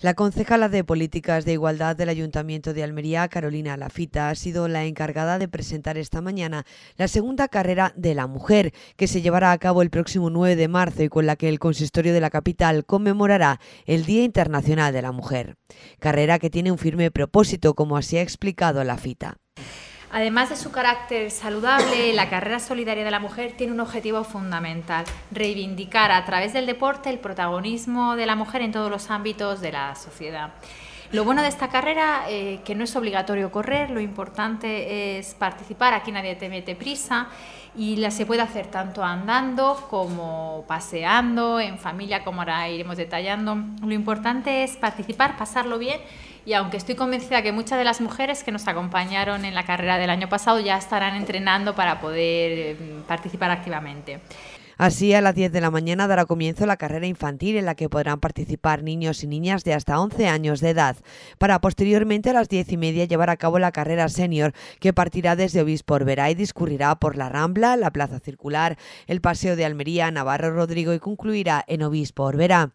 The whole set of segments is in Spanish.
La concejala de Políticas de Igualdad del Ayuntamiento de Almería, Carolina Lafita, ha sido la encargada de presentar esta mañana la segunda carrera de la mujer, que se llevará a cabo el próximo 9 de marzo y con la que el consistorio de la capital conmemorará el Día Internacional de la Mujer. Carrera que tiene un firme propósito, como así ha explicado Lafita. Además de su carácter saludable, la carrera solidaria de la mujer tiene un objetivo fundamental, reivindicar a través del deporte el protagonismo de la mujer en todos los ámbitos de la sociedad. Lo bueno de esta carrera, eh, que no es obligatorio correr, lo importante es participar, aquí nadie te mete prisa y la se puede hacer tanto andando como paseando, en familia, como ahora iremos detallando. Lo importante es participar, pasarlo bien y aunque estoy convencida que muchas de las mujeres que nos acompañaron en la carrera del año pasado ya estarán entrenando para poder eh, participar activamente. Así, a las 10 de la mañana dará comienzo la carrera infantil en la que podrán participar niños y niñas de hasta 11 años de edad, para posteriormente a las 10 y media llevar a cabo la carrera senior que partirá desde Obispo orvera y discurrirá por la Rambla, la Plaza Circular, el Paseo de Almería, Navarro Rodrigo y concluirá en Obispo orvera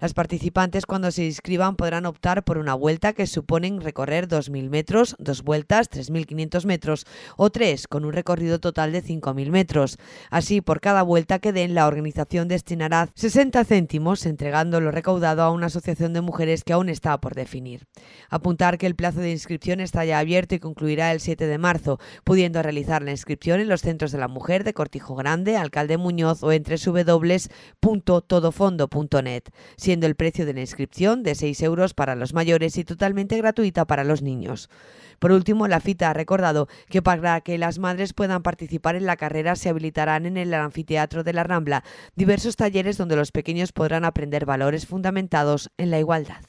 las participantes cuando se inscriban podrán optar por una vuelta que suponen recorrer 2.000 metros, dos vueltas 3.500 metros o tres con un recorrido total de 5.000 metros. Así, por cada vuelta que den, la organización destinará 60 céntimos entregando lo recaudado a una asociación de mujeres que aún está por definir. Apuntar que el plazo de inscripción está ya abierto y concluirá el 7 de marzo, pudiendo realizar la inscripción en los centros de la mujer de Cortijo Grande, Alcalde Muñoz o entre www.todofondo.net siendo el precio de la inscripción de 6 euros para los mayores y totalmente gratuita para los niños. Por último, la FITA ha recordado que para que las madres puedan participar en la carrera se habilitarán en el anfiteatro de la Rambla diversos talleres donde los pequeños podrán aprender valores fundamentados en la igualdad.